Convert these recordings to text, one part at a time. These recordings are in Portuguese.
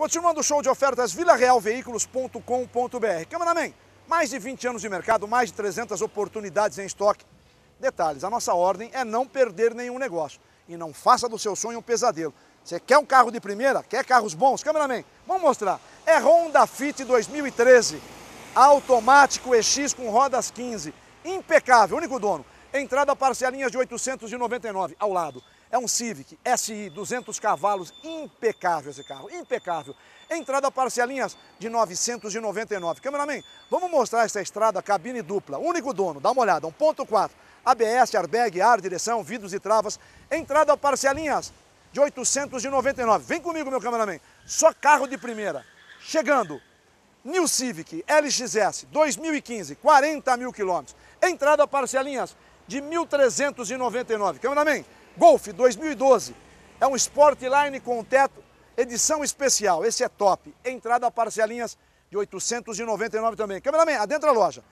Continuando o show de ofertas, vilarealveículos.com.br. Cameraman, mais de 20 anos de mercado, mais de 300 oportunidades em estoque. Detalhes, a nossa ordem é não perder nenhum negócio. E não faça do seu sonho um pesadelo. Você quer um carro de primeira? Quer carros bons? Cameraman, vamos mostrar. É Honda Fit 2013. Automático EX com rodas 15. Impecável, único dono. Entrada parcelinhas de 899 ao lado. É um Civic SI, 200 cavalos, impecável esse carro, impecável. Entrada parcelinhas de 999. Cameraman, vamos mostrar essa estrada cabine dupla, único dono, dá uma olhada, 1.4. ABS, airbag, ar, direção, vidros e travas. Entrada parcelinhas de 899. Vem comigo, meu cameraman. Só carro de primeira. Chegando, New Civic LXS 2015, 40 mil quilômetros. Entrada parcelinhas de 1.399. Cameraman, Golf 2012. É um Sportline com teto, edição especial. Esse é top. Entrada a parcelinhas de 899 também. Cameraman, adentra a loja.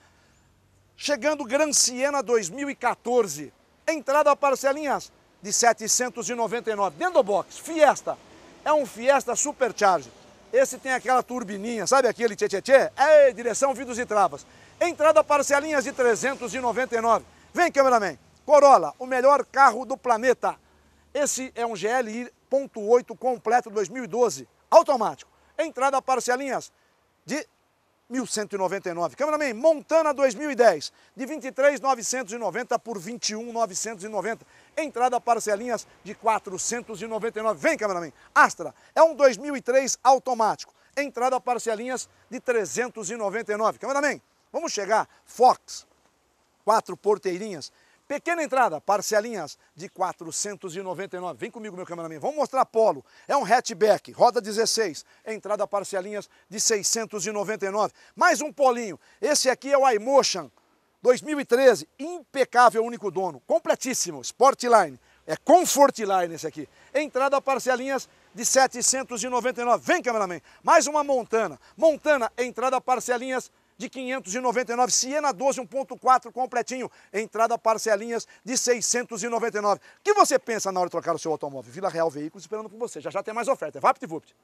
Chegando Gran Siena 2014. Entrada a parcelinhas de 799. Dentro do box, Fiesta. É um Fiesta Supercharger. Esse tem aquela turbininha, sabe aquele tchê-tchê-tchê? É direção vidros e travas. Entrada parcelinhas de 399. Vem, cameraman. Corolla, o melhor carro do planeta. Esse é um GLI.8 completo 2012, automático. Entrada parcelinhas de 1.199. Cameraman, Montana 2010, de 23.990 por 21.990. Entrada parcelinhas de 499. Vem, cameraman. Astra, é um 2003 automático. Entrada parcelinhas de 399. Cameraman, vamos chegar. Fox, quatro porteirinhas Pequena entrada, parcelinhas de 499. Vem comigo, meu cameraman. Vamos mostrar Polo. É um hatchback, roda 16, entrada parcelinhas de 699. Mais um Polinho. Esse aqui é o iMotion 2013, impecável único dono, completíssimo, Sportline. É Comfortline esse aqui. Entrada parcelinhas de 799. Vem, cameraman. Mais uma Montana. Montana, entrada parcelinhas de 599, Siena 12 1.4 completinho, entrada parcelinhas de 699. O que você pensa na hora de trocar o seu automóvel? Vila Real Veículos esperando por você. Já já tem mais oferta. É VaptVupt.